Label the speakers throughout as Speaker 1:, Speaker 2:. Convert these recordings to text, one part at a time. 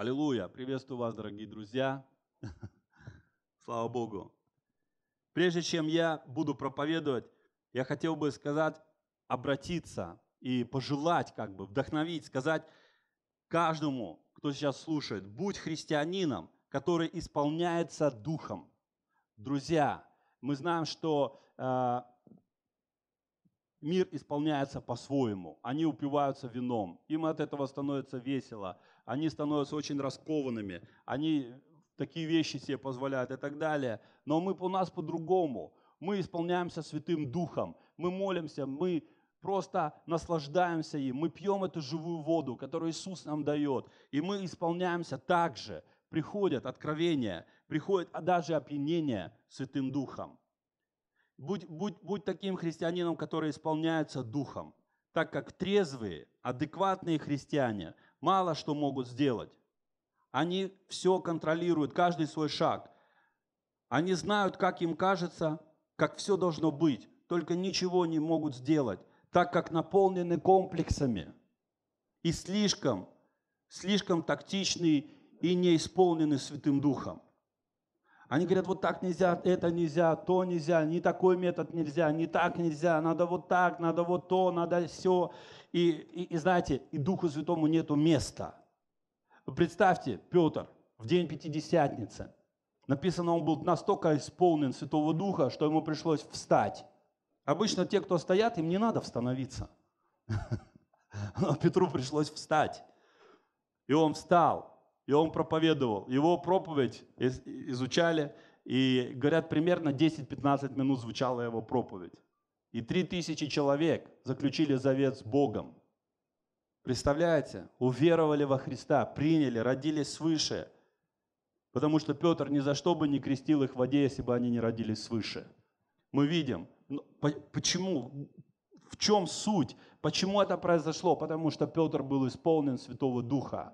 Speaker 1: Аллилуйя! Приветствую вас, дорогие друзья! Слава Богу! Прежде чем я буду проповедовать, я хотел бы сказать, обратиться и пожелать, как бы вдохновить, сказать каждому, кто сейчас слушает, будь христианином, который исполняется духом. Друзья, мы знаем, что э, мир исполняется по-своему. Они упиваются вином, им от этого становится весело они становятся очень раскованными, они такие вещи себе позволяют и так далее. Но мы, у нас по-другому. Мы исполняемся Святым Духом, мы молимся, мы просто наслаждаемся им, мы пьем эту живую воду, которую Иисус нам дает, и мы исполняемся так же. Приходят откровения, приходит а даже опьянение Святым Духом. Будь, будь, будь таким христианином, который исполняется Духом, так как трезвые, адекватные христиане – мало что могут сделать. Они все контролируют, каждый свой шаг. Они знают, как им кажется, как все должно быть, только ничего не могут сделать, так как наполнены комплексами и слишком, слишком тактичны и не исполнены Святым Духом. Они говорят, вот так нельзя, это нельзя, то нельзя, не такой метод нельзя, не так нельзя, надо вот так, надо вот то, надо все. И, и, и знаете, и Духу Святому нету места. представьте, Петр в день Пятидесятницы, написано, он был настолько исполнен Святого Духа, что ему пришлось встать. Обычно те, кто стоят, им не надо становиться. Но Петру пришлось встать. И он встал и он проповедовал. Его проповедь изучали, и, говорят, примерно 10-15 минут звучала его проповедь. И 3000 человек заключили завет с Богом. Представляете? Уверовали во Христа, приняли, родились свыше. Потому что Петр ни за что бы не крестил их в воде, если бы они не родились свыше. Мы видим, ну, почему, в чем суть, почему это произошло? Потому что Петр был исполнен Святого Духа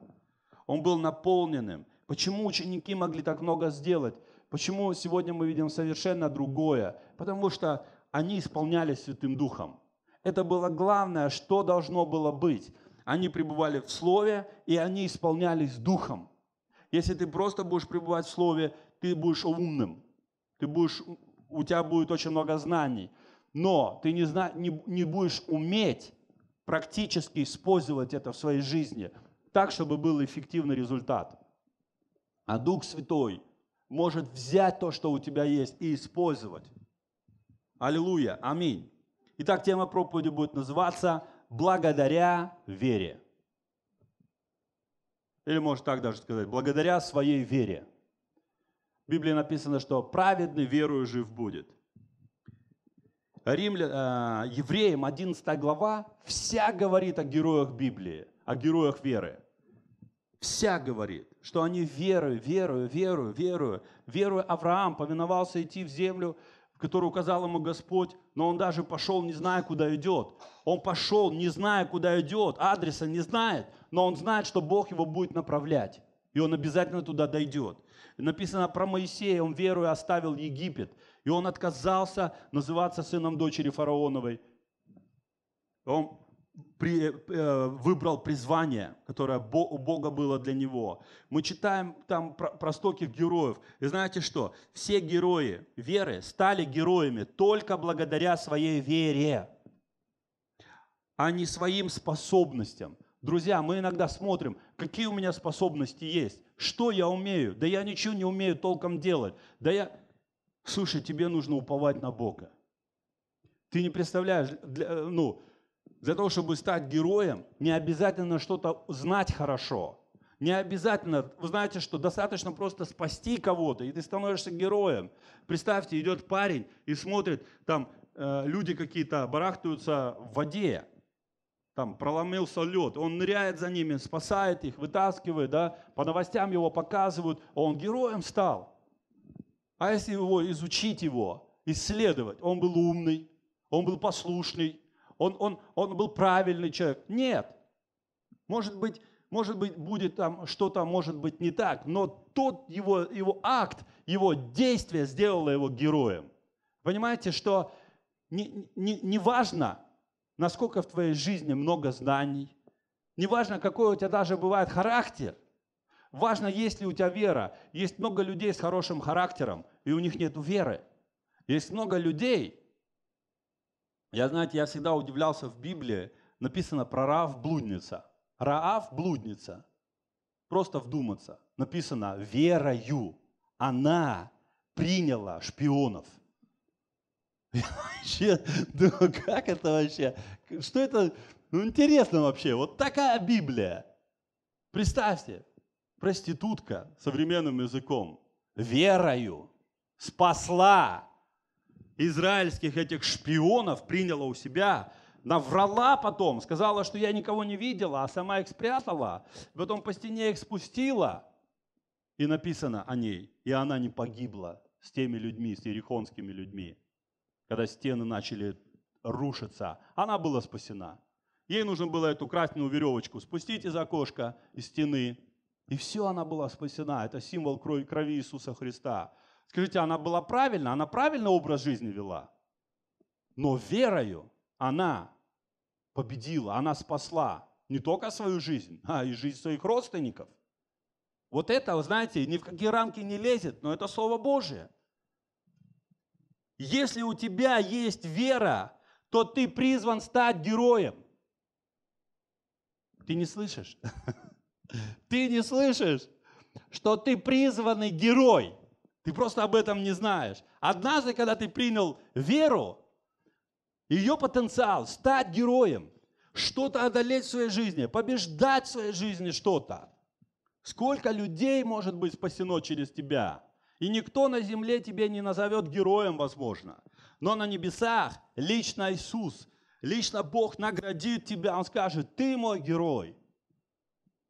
Speaker 1: он был наполненным. Почему ученики могли так много сделать? Почему сегодня мы видим совершенно другое? Потому что они исполнялись Святым Духом. Это было главное, что должно было быть. Они пребывали в Слове, и они исполнялись Духом. Если ты просто будешь пребывать в Слове, ты будешь умным. Ты будешь, у тебя будет очень много знаний. Но ты не, зна, не, не будешь уметь практически использовать это в своей жизни – так, чтобы был эффективный результат. А Дух Святой может взять то, что у тебя есть, и использовать. Аллилуйя, аминь. Итак, тема проповеди будет называться «Благодаря вере». Или может так даже сказать, благодаря своей вере. В Библии написано, что праведный верою жив будет. Римля, э, евреям 11 глава вся говорит о героях Библии, о героях веры. Вся говорит, что они верую, верую, верую, верую, верую. Авраам повиновался идти в землю, которую указал ему Господь, но он даже пошел, не зная, куда идет. Он пошел, не зная, куда идет, адреса не знает, но он знает, что Бог его будет направлять. И он обязательно туда дойдет. Написано про Моисея, он верую оставил Египет. И он отказался называться сыном дочери фараоновой. Он при, э, э, выбрал призвание, которое Бо, у Бога было для него. Мы читаем там про, про героев. И знаете что? Все герои веры стали героями только благодаря своей вере, а не своим способностям. Друзья, мы иногда смотрим, какие у меня способности есть, что я умею. Да я ничего не умею толком делать. Да я... Слушай, тебе нужно уповать на Бога. Ты не представляешь, для, э, ну, для того, чтобы стать героем, не обязательно что-то знать хорошо. Не обязательно, вы знаете, что достаточно просто спасти кого-то, и ты становишься героем. Представьте, идет парень и смотрит, там э, люди какие-то барахтаются в воде, там проломился лед, он ныряет за ними, спасает их, вытаскивает, да, по новостям его показывают, а он героем стал. А если его изучить его, исследовать, он был умный, он был послушный, он, он, он был правильный человек. Нет. Может быть, может быть, будет там что-то, может быть, не так, но тот его, его акт, его действие сделало его героем. Понимаете, что не, не, не важно, насколько в твоей жизни много знаний, не важно, какой у тебя даже бывает характер, важно, есть ли у тебя вера. Есть много людей с хорошим характером, и у них нет веры. Есть много людей, я, знаете, я всегда удивлялся в Библии, написано про Раав блудница. Раав блудница. Просто вдуматься. Написано верою. Она приняла шпионов. Я вообще думаю, как это вообще? Что это? Ну, интересно вообще. Вот такая Библия. Представьте, проститутка современным языком верою спасла израильских этих шпионов приняла у себя, наврала потом, сказала, что я никого не видела, а сама их спрятала, потом по стене их спустила, и написано о ней, и она не погибла с теми людьми, с ерихонскими людьми, когда стены начали рушиться. Она была спасена. Ей нужно было эту красную веревочку спустить из окошка, из стены. И все, она была спасена. Это символ крови Иисуса Христа. Скажите, она была правильна? Она правильно образ жизни вела? Но верою она победила, она спасла не только свою жизнь, а и жизнь своих родственников. Вот это, знаете, ни в какие рамки не лезет, но это Слово Божие. Если у тебя есть вера, то ты призван стать героем. Ты не слышишь? Ты не слышишь, что ты призванный герой. Ты просто об этом не знаешь. Однажды, когда ты принял веру, ее потенциал стать героем, что-то одолеть в своей жизни, побеждать в своей жизни что-то. Сколько людей может быть спасено через тебя? И никто на земле тебе не назовет героем, возможно. Но на небесах лично Иисус, лично Бог наградит тебя. Он скажет, ты мой герой.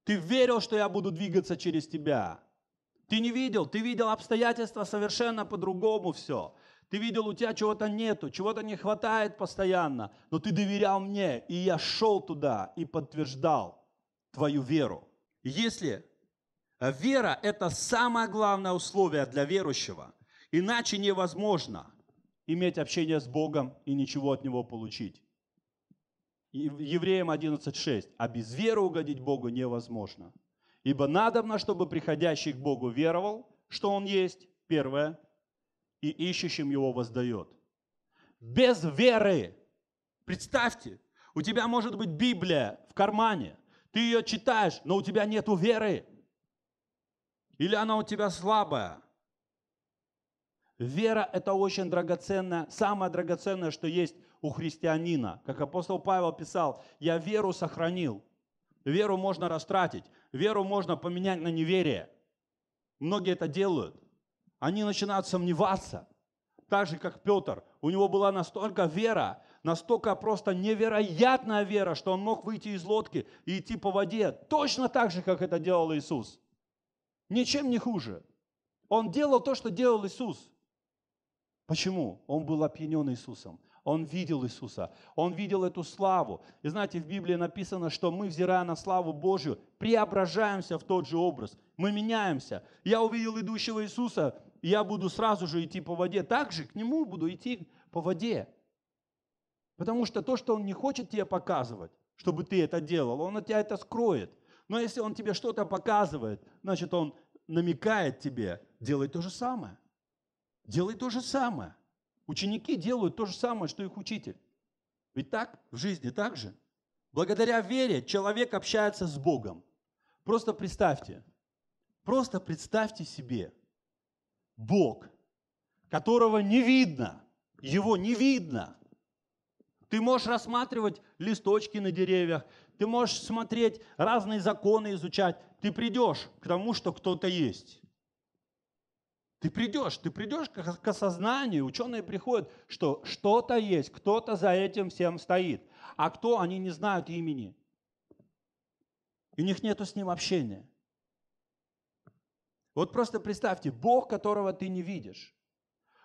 Speaker 1: Ты верил, что я буду двигаться через тебя. Ты не видел, ты видел обстоятельства совершенно по-другому все. Ты видел, у тебя чего-то нету, чего-то не хватает постоянно, но ты доверял мне, и я шел туда и подтверждал твою веру. Если э, вера – это самое главное условие для верующего, иначе невозможно иметь общение с Богом и ничего от Него получить. Евреям 11.6. А без веры угодить Богу невозможно – Ибо надобно, чтобы приходящий к Богу веровал, что Он есть, первое, и ищущим Его воздает. Без веры, представьте, у тебя может быть Библия в кармане, ты ее читаешь, но у тебя нет веры. Или она у тебя слабая. Вера – это очень драгоценное, самое драгоценное, что есть у христианина. Как апостол Павел писал, я веру сохранил. Веру можно растратить веру можно поменять на неверие. Многие это делают. Они начинают сомневаться. Так же, как Петр. У него была настолько вера, настолько просто невероятная вера, что он мог выйти из лодки и идти по воде. Точно так же, как это делал Иисус. Ничем не хуже. Он делал то, что делал Иисус. Почему? Он был опьянен Иисусом. Он видел Иисуса, он видел эту славу. И знаете, в Библии написано, что мы, взирая на славу Божью, преображаемся в тот же образ. Мы меняемся. Я увидел идущего Иисуса, я буду сразу же идти по воде. Также к Нему буду идти по воде. Потому что то, что Он не хочет тебе показывать, чтобы ты это делал, Он от тебя это скроет. Но если Он тебе что-то показывает, значит, Он намекает тебе делай то же самое. Делай то же самое. Ученики делают то же самое, что их учитель. Ведь так в жизни так же. Благодаря вере человек общается с Богом. Просто представьте, просто представьте себе Бог, которого не видно, его не видно. Ты можешь рассматривать листочки на деревьях, ты можешь смотреть разные законы, изучать. Ты придешь к тому, что кто-то есть. Ты придешь, ты придешь к, осознанию. Ученые приходят, что что-то есть, кто-то за этим всем стоит. А кто, они не знают имени. И у них нету с ним общения. Вот просто представьте, Бог, которого ты не видишь.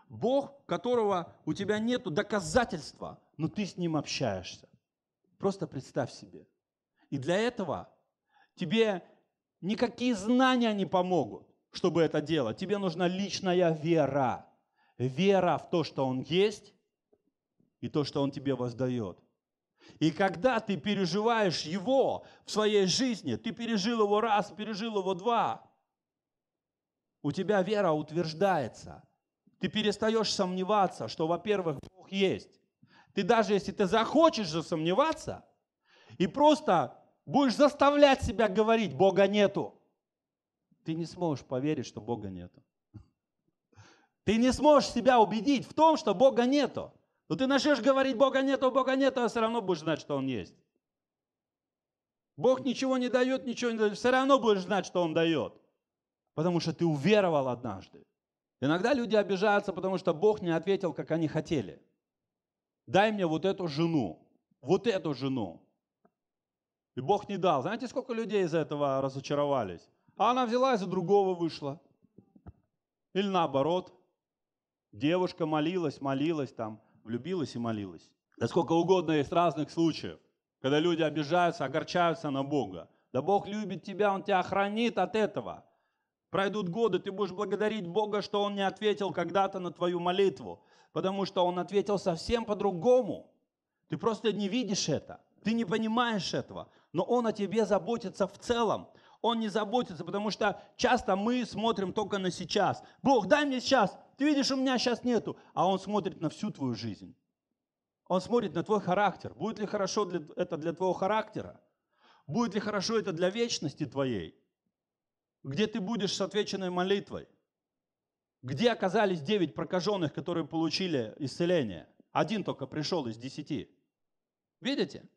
Speaker 1: Бог, которого у тебя нету доказательства, но ты с ним общаешься. Просто представь себе. И для этого тебе никакие знания не помогут чтобы это делать. Тебе нужна личная вера. Вера в то, что Он есть, и то, что Он тебе воздает. И когда ты переживаешь Его в своей жизни, ты пережил Его раз, пережил Его два, у тебя вера утверждается. Ты перестаешь сомневаться, что, во-первых, Бог есть. Ты даже если ты захочешь засомневаться и просто будешь заставлять себя говорить, Бога нету – ты не сможешь поверить, что Бога нету. Ты не сможешь себя убедить в том, что Бога нету. Но ну ты начнешь говорить, Бога нету, Бога нету, а все равно будешь знать, что Он есть. Бог ничего не дает, ничего не дает. Все равно будешь знать, что Он дает. Потому что ты уверовал однажды. Иногда люди обижаются, потому что Бог не ответил, как они хотели. Дай мне вот эту жену, вот эту жену. И Бог не дал. Знаете, сколько людей из этого разочаровались? А она взяла и за другого вышла. Или наоборот. Девушка молилась, молилась там, влюбилась и молилась. Да сколько угодно есть разных случаев, когда люди обижаются, огорчаются на Бога. Да Бог любит тебя, Он тебя хранит от этого. Пройдут годы, ты будешь благодарить Бога, что Он не ответил когда-то на твою молитву, потому что Он ответил совсем по-другому. Ты просто не видишь это, ты не понимаешь этого, но Он о тебе заботится в целом. Он не заботится, потому что часто мы смотрим только на сейчас. Бог, дай мне сейчас. Ты видишь, у меня сейчас нету. А Он смотрит на всю твою жизнь. Он смотрит на твой характер. Будет ли хорошо для, это для твоего характера? Будет ли хорошо это для вечности твоей? Где ты будешь с отвеченной молитвой? Где оказались девять прокаженных, которые получили исцеление? Один только пришел из десяти. Видите?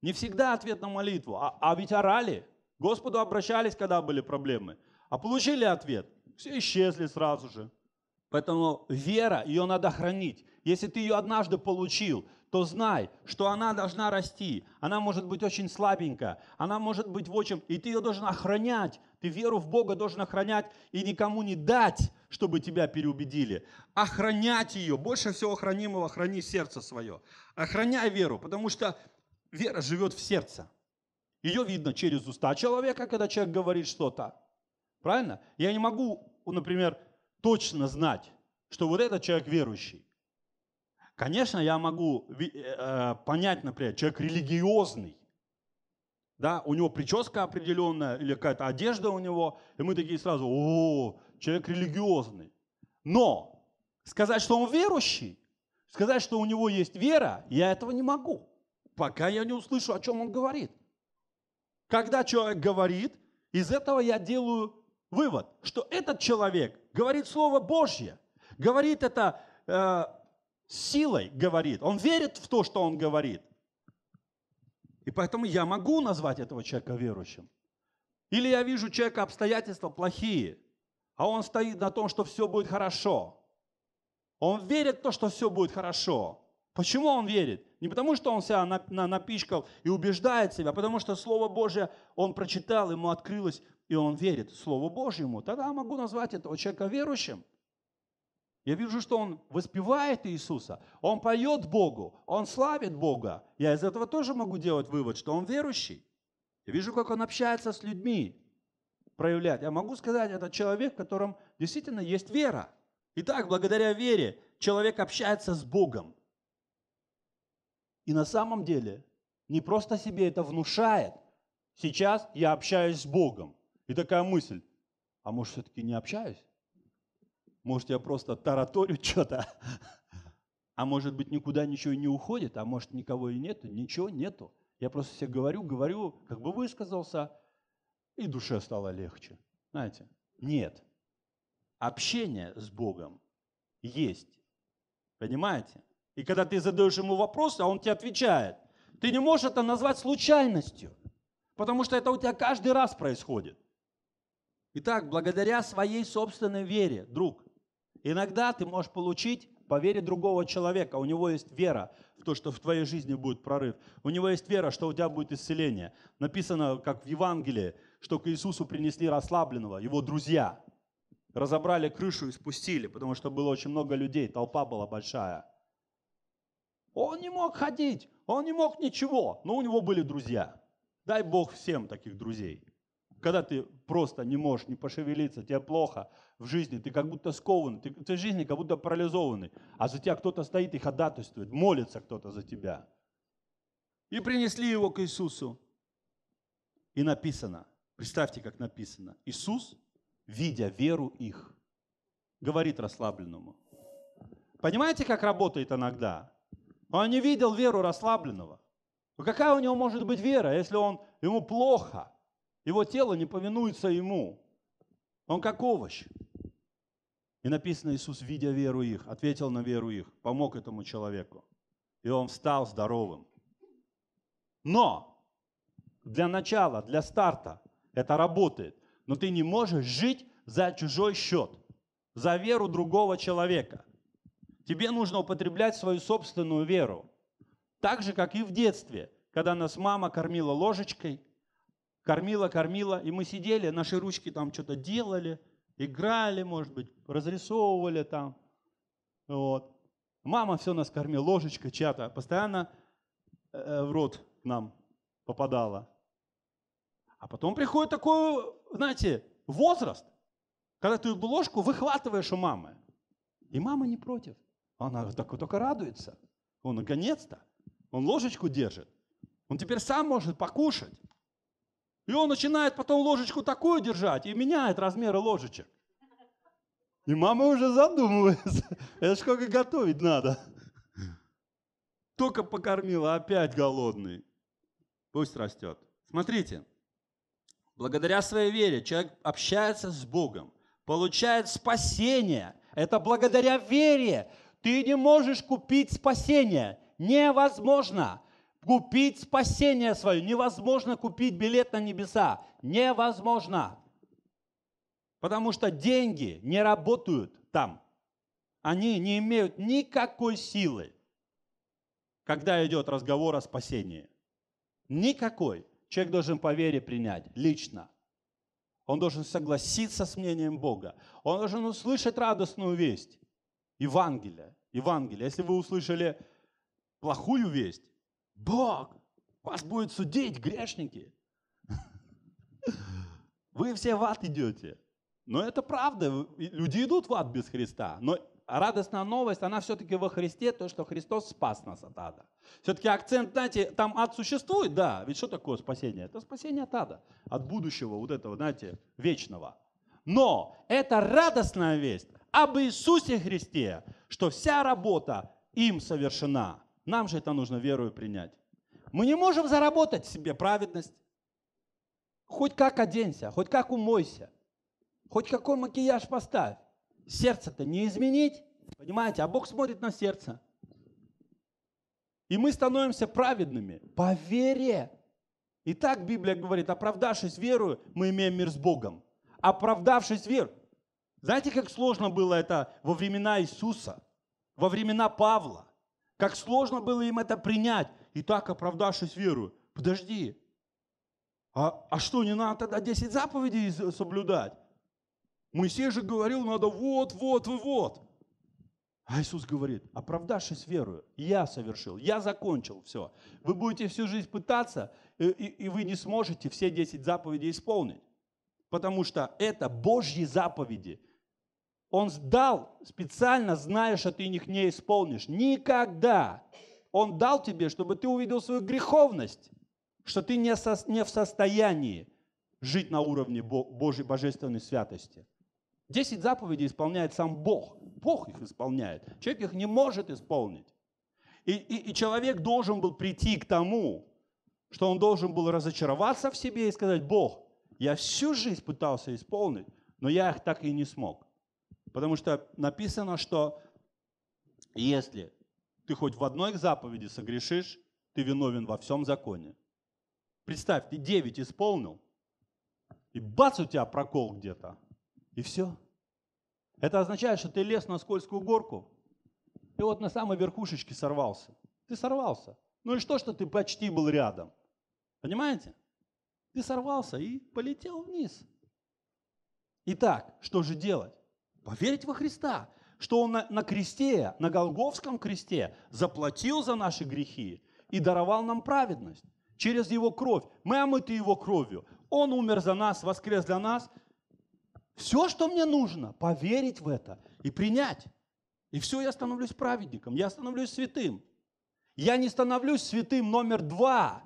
Speaker 1: Не всегда ответ на молитву, а, а ведь орали. Господу обращались, когда были проблемы, а получили ответ. Все исчезли сразу же. Поэтому вера, ее надо хранить. Если ты ее однажды получил, то знай, что она должна расти. Она может быть очень слабенькая, она может быть в очень... И ты ее должен охранять. Ты веру в Бога должен охранять и никому не дать, чтобы тебя переубедили. Охранять ее. Больше всего хранимого храни сердце свое. Охраняй веру, потому что вера живет в сердце. Ее видно через уста человека, когда человек говорит что-то. Правильно? Я не могу, например, точно знать, что вот этот человек верующий. Конечно, я могу э, э, понять, например, человек религиозный. Да, у него прическа определенная или какая-то одежда у него, и мы такие сразу, о, человек религиозный. Но сказать, что он верующий, сказать, что у него есть вера, я этого не могу, пока я не услышу, о чем он говорит. Когда человек говорит, из этого я делаю вывод, что этот человек говорит Слово Божье, говорит это э, силой, говорит, он верит в то, что он говорит. И поэтому я могу назвать этого человека верующим. Или я вижу человека обстоятельства плохие, а он стоит на том, что все будет хорошо. Он верит в то, что все будет хорошо. Почему он верит? Не потому, что он себя на, на, напичкал и убеждает себя, а потому что Слово Божье он прочитал, ему открылось, и он верит Слову Божьему. Тогда я могу назвать этого человека верующим. Я вижу, что он воспевает Иисуса, он поет Богу, он славит Бога. Я из этого тоже могу делать вывод, что он верующий. Я вижу, как он общается с людьми, проявляет. Я могу сказать, это человек, в котором действительно есть вера. Итак, благодаря вере человек общается с Богом. И на самом деле не просто себе это внушает. Сейчас я общаюсь с Богом. И такая мысль, а может все-таки не общаюсь? Может я просто тараторю что-то? А может быть никуда ничего не уходит, а может никого и нету, ничего нету. Я просто все говорю, говорю, как бы высказался, и душе стало легче. Знаете? Нет. Общение с Богом есть. Понимаете? И когда ты задаешь ему вопрос, а он тебе отвечает, ты не можешь это назвать случайностью, потому что это у тебя каждый раз происходит. Итак, благодаря своей собственной вере, друг, иногда ты можешь получить по вере другого человека. У него есть вера в то, что в твоей жизни будет прорыв. У него есть вера, что у тебя будет исцеление. Написано, как в Евангелии, что к Иисусу принесли расслабленного, его друзья. Разобрали крышу и спустили, потому что было очень много людей, толпа была большая. Он не мог ходить, он не мог ничего, но у него были друзья. Дай Бог всем таких друзей. Когда ты просто не можешь не пошевелиться, тебе плохо в жизни, ты как будто скован, ты, в жизни как будто парализованный, а за тебя кто-то стоит и ходатайствует, молится кто-то за тебя. И принесли его к Иисусу. И написано, представьте, как написано, Иисус, видя веру их, говорит расслабленному. Понимаете, как работает иногда? Он не видел веру расслабленного. Но какая у него может быть вера, если он, ему плохо, его тело не повинуется ему? Он как овощ. И написано, Иисус, видя веру их, ответил на веру их, помог этому человеку. И он встал здоровым. Но для начала, для старта это работает. Но ты не можешь жить за чужой счет, за веру другого человека. Тебе нужно употреблять свою собственную веру. Так же, как и в детстве, когда нас мама кормила ложечкой, кормила, кормила, и мы сидели, наши ручки там что-то делали, играли, может быть, разрисовывали там. Вот. Мама все нас кормила, ложечка чья-то, постоянно э, э, в рот нам попадала. А потом приходит такой, знаете, возраст, когда ты ложку выхватываешь у мамы. И мама не против. Она так, только радуется. Он наконец-то. Он ложечку держит. Он теперь сам может покушать. И он начинает потом ложечку такую держать и меняет размеры ложечек. И мама уже задумывается. Это сколько готовить надо. Только покормила, опять голодный. Пусть растет. Смотрите, благодаря своей вере человек общается с Богом, получает спасение. Это благодаря вере. Ты не можешь купить спасение. Невозможно купить спасение свое. Невозможно купить билет на небеса. Невозможно. Потому что деньги не работают там. Они не имеют никакой силы, когда идет разговор о спасении. Никакой. Человек должен по вере принять лично. Он должен согласиться с мнением Бога. Он должен услышать радостную весть. Евангелие, Евангелие. Если вы услышали плохую весть, Бог вас будет судить, грешники. Вы все в ад идете. Но это правда. Люди идут в ад без Христа. Но радостная новость, она все-таки во Христе, то, что Христос спас нас от ада. Все-таки акцент, знаете, там ад существует, да. Ведь что такое спасение? Это спасение от ада, от будущего вот этого, знаете, вечного. Но это радостная весть, об Иисусе Христе, что вся работа им совершена. Нам же это нужно верою принять. Мы не можем заработать себе праведность. Хоть как оденься, хоть как умойся, хоть какой макияж поставь. Сердце-то не изменить, понимаете? А Бог смотрит на сердце. И мы становимся праведными по вере. И так Библия говорит, оправдавшись верою, мы имеем мир с Богом. Оправдавшись верою, знаете, как сложно было это во времена Иисуса, во времена Павла? Как сложно было им это принять, и так оправдавшись веру. Подожди, а, а что, не надо тогда 10 заповедей соблюдать? Моисей же говорил, надо вот, вот и вот. А Иисус говорит, оправдавшись верою, я совершил, я закончил все. Вы будете всю жизнь пытаться, и, и, и вы не сможете все 10 заповедей исполнить. Потому что это Божьи заповеди. Он дал специально, зная, что ты их не исполнишь. Никогда. Он дал тебе, чтобы ты увидел свою греховность, что ты не, со, не в состоянии жить на уровне Божьей божественной святости. Десять заповедей исполняет сам Бог. Бог их исполняет. Человек их не может исполнить. И, и, и человек должен был прийти к тому, что он должен был разочароваться в себе и сказать, Бог, я всю жизнь пытался исполнить, но я их так и не смог. Потому что написано, что если ты хоть в одной заповеди согрешишь, ты виновен во всем законе. Представь, ты 9 исполнил, и бац, у тебя прокол где-то, и все. Это означает, что ты лез на скользкую горку, и вот на самой верхушечке сорвался. Ты сорвался. Ну и что, что ты почти был рядом? Понимаете? Ты сорвался и полетел вниз. Итак, что же делать? Поверить во Христа, что Он на, на кресте, на Голговском кресте заплатил за наши грехи и даровал нам праведность через Его кровь. Мы омыты Его кровью. Он умер за нас, воскрес для нас. Все, что мне нужно, поверить в это и принять. И все, я становлюсь праведником, я становлюсь святым. Я не становлюсь святым номер два,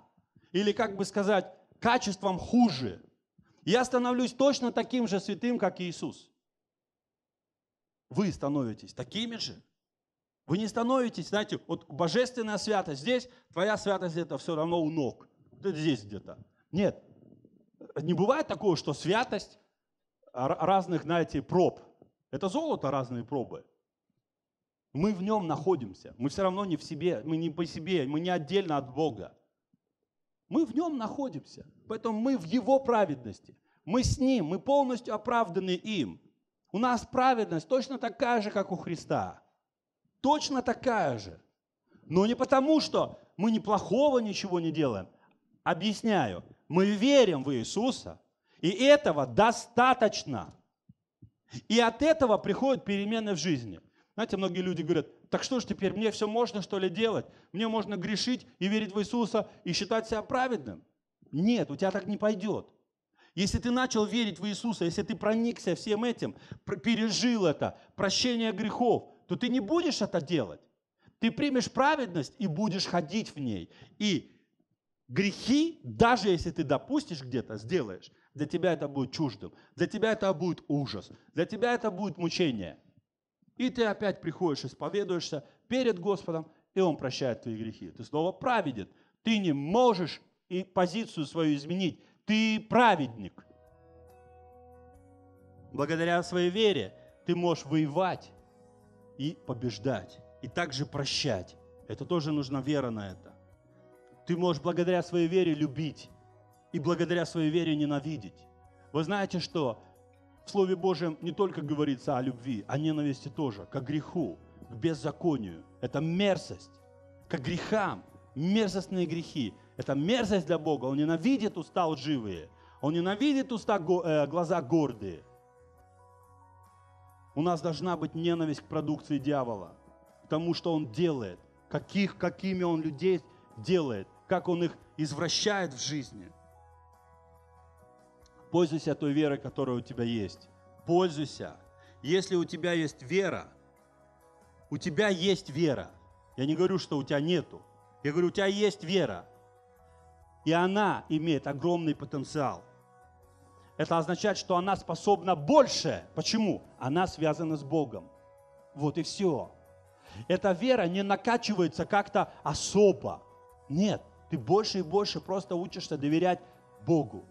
Speaker 1: или, как бы сказать, качеством хуже. Я становлюсь точно таким же святым, как Иисус вы становитесь такими же. Вы не становитесь, знаете, вот божественная святость здесь, твоя святость это все равно у ног. Это здесь где-то. Нет. Не бывает такого, что святость а, разных, знаете, проб. Это золото разные пробы. Мы в нем находимся. Мы все равно не в себе, мы не по себе, мы не отдельно от Бога. Мы в нем находимся. Поэтому мы в его праведности. Мы с ним, мы полностью оправданы им. У нас праведность точно такая же, как у Христа. Точно такая же. Но не потому, что мы неплохого ничего не делаем. Объясняю. Мы верим в Иисуса, и этого достаточно. И от этого приходят перемены в жизни. Знаете, многие люди говорят, так что ж теперь, мне все можно что ли делать? Мне можно грешить и верить в Иисуса и считать себя праведным? Нет, у тебя так не пойдет. Если ты начал верить в Иисуса, если ты проникся всем этим, пережил это, прощение грехов, то ты не будешь это делать. Ты примешь праведность и будешь ходить в ней. И грехи, даже если ты допустишь где-то, сделаешь, для тебя это будет чуждым, для тебя это будет ужас, для тебя это будет мучение. И ты опять приходишь, исповедуешься перед Господом, и Он прощает твои грехи. Ты снова праведен. Ты не можешь и позицию свою изменить ты праведник. Благодаря своей вере ты можешь воевать и побеждать, и также прощать. Это тоже нужна вера на это. Ты можешь благодаря своей вере любить и благодаря своей вере ненавидеть. Вы знаете, что в Слове Божьем не только говорится о любви, о а ненависти тоже, к греху, к беззаконию. Это мерзость, к грехам, мерзостные грехи. Это мерзость для Бога. Он ненавидит уста лживые. Он ненавидит уста, э, глаза гордые. У нас должна быть ненависть к продукции дьявола, к тому, что он делает, каких, какими он людей делает, как он их извращает в жизни. Пользуйся той верой, которая у тебя есть. Пользуйся. Если у тебя есть вера, у тебя есть вера. Я не говорю, что у тебя нету. Я говорю, у тебя есть вера. И она имеет огромный потенциал. Это означает, что она способна больше. Почему? Она связана с Богом. Вот и все. Эта вера не накачивается как-то особо. Нет, ты больше и больше просто учишься доверять Богу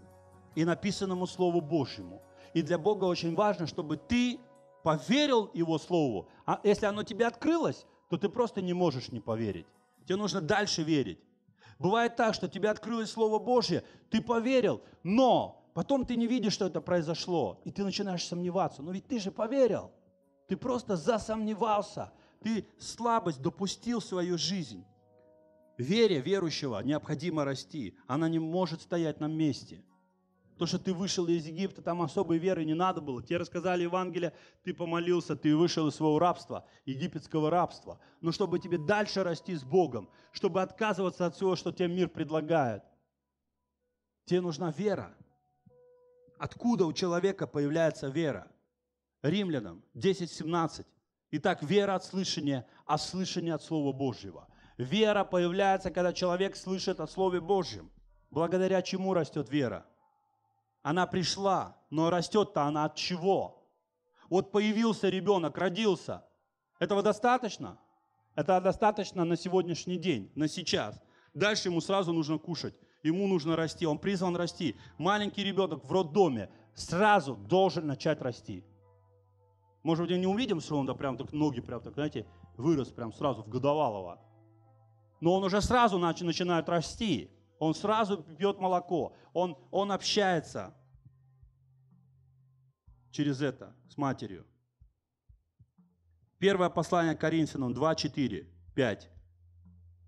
Speaker 1: и написанному Слову Божьему. И для Бога очень важно, чтобы ты поверил Его Слову. А если оно тебе открылось, то ты просто не можешь не поверить. Тебе нужно дальше верить. Бывает так, что тебе открылось Слово Божье, ты поверил, но потом ты не видишь, что это произошло, и ты начинаешь сомневаться. Но «Ну ведь ты же поверил, ты просто засомневался, ты слабость допустил в свою жизнь. Вере верующего необходимо расти, она не может стоять на месте – то, что ты вышел из Египта, там особой веры не надо было. Тебе рассказали Евангелие, ты помолился, ты вышел из своего рабства, египетского рабства. Но чтобы тебе дальше расти с Богом, чтобы отказываться от всего, что тебе мир предлагает, тебе нужна вера. Откуда у человека появляется вера? Римлянам 10.17. Итак, вера от слышания, а слышание от Слова Божьего. Вера появляется, когда человек слышит о Слове Божьем. Благодаря чему растет вера? Она пришла, но растет-то она от чего? Вот появился ребенок, родился. Этого достаточно? Это достаточно на сегодняшний день, на сейчас. Дальше ему сразу нужно кушать, ему нужно расти, он призван расти. Маленький ребенок в роддоме сразу должен начать расти. Может быть, мы не увидим, что он да прям так ноги прям так, знаете, вырос прям сразу в годовалого. Но он уже сразу начинает расти. Он сразу пьет молоко. Он, он общается через это с матерью. Первое послание Коринфянам 2, 4, 5.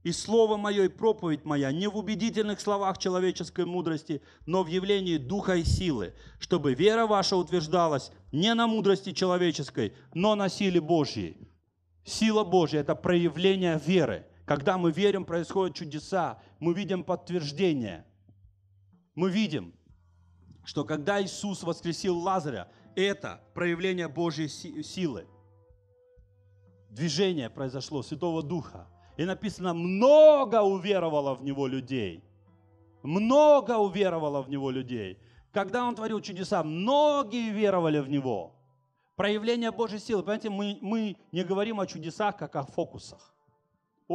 Speaker 1: «И слово мое, и проповедь моя не в убедительных словах человеческой мудрости, но в явлении духа и силы, чтобы вера ваша утверждалась не на мудрости человеческой, но на силе Божьей». Сила Божья – это проявление веры – когда мы верим, происходят чудеса. Мы видим подтверждение. Мы видим, что когда Иисус воскресил Лазаря, это проявление Божьей силы. Движение произошло Святого Духа. И написано, много уверовало в Него людей. Много уверовало в Него людей. Когда Он творил чудеса, многие веровали в Него. Проявление Божьей силы. Понимаете, мы, мы не говорим о чудесах, как о фокусах.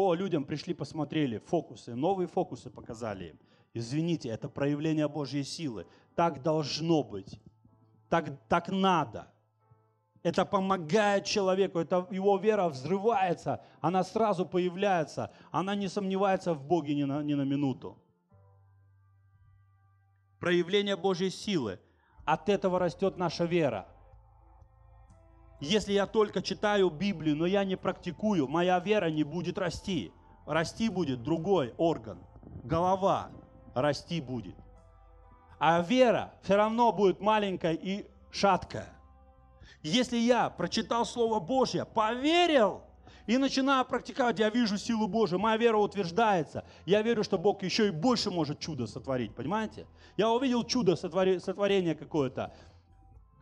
Speaker 1: О, людям пришли, посмотрели, фокусы, новые фокусы показали им. Извините, это проявление Божьей силы. Так должно быть. Так, так надо. Это помогает человеку, это его вера взрывается, она сразу появляется, она не сомневается в Боге ни на, ни на минуту. Проявление Божьей силы. От этого растет наша вера. Если я только читаю Библию, но я не практикую, моя вера не будет расти. Расти будет другой орган, голова расти будет. А вера все равно будет маленькая и шаткая. Если я прочитал Слово Божье, поверил и начинаю практиковать, я вижу силу Божию, моя вера утверждается. Я верю, что Бог еще и больше может чудо сотворить, понимаете? Я увидел чудо сотворения какое-то,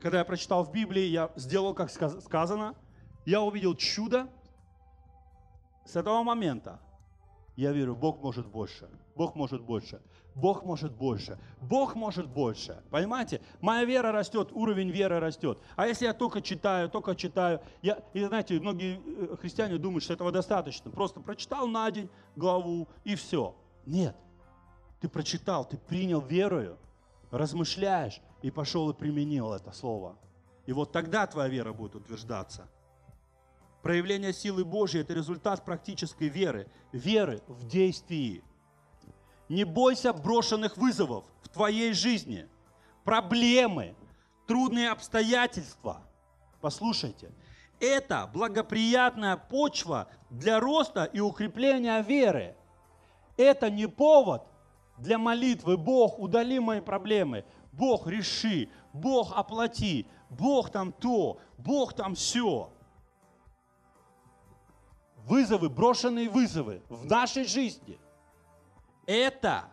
Speaker 1: когда я прочитал в Библии, я сделал, как сказано, я увидел чудо. С этого момента я верю, Бог может больше, Бог может больше, Бог может больше, Бог может больше. Понимаете? Моя вера растет, уровень веры растет. А если я только читаю, только читаю, я, и знаете, многие э, христиане думают, что этого достаточно. Просто прочитал на день главу и все. Нет. Ты прочитал, ты принял верою, размышляешь, и пошел и применил это слово. И вот тогда твоя вера будет утверждаться. Проявление силы Божьей – это результат практической веры, веры в действии. Не бойся брошенных вызовов в твоей жизни, проблемы, трудные обстоятельства. Послушайте, это благоприятная почва для роста и укрепления веры. Это не повод для молитвы «Бог, удали мои проблемы». Бог реши, Бог оплати, Бог там то, Бог там все. Вызовы, брошенные вызовы в нашей жизни. Это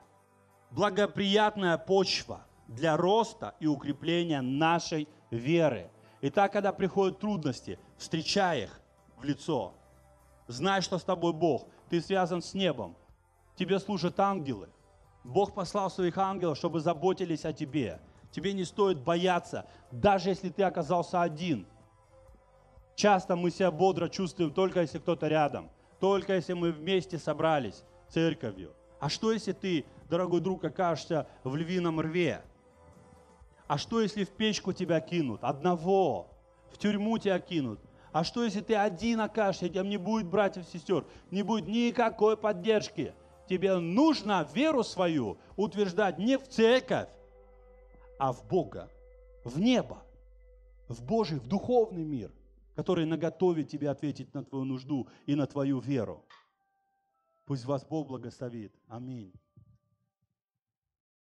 Speaker 1: благоприятная почва для роста и укрепления нашей веры. И так, когда приходят трудности, встречай их в лицо. Знай, что с тобой Бог. Ты связан с небом. Тебе служат ангелы – Бог послал своих ангелов, чтобы заботились о тебе. Тебе не стоит бояться, даже если ты оказался один. Часто мы себя бодро чувствуем, только если кто-то рядом, только если мы вместе собрались церковью. А что, если ты, дорогой друг, окажешься в львином рве? А что, если в печку тебя кинут? Одного. В тюрьму тебя кинут. А что, если ты один окажешься, тебя не будет братьев, сестер, не будет никакой поддержки – Тебе нужно веру свою утверждать не в церковь, а в Бога, в небо, в Божий, в духовный мир, который наготовит тебе ответить на твою нужду и на твою веру. Пусть вас Бог благословит. Аминь.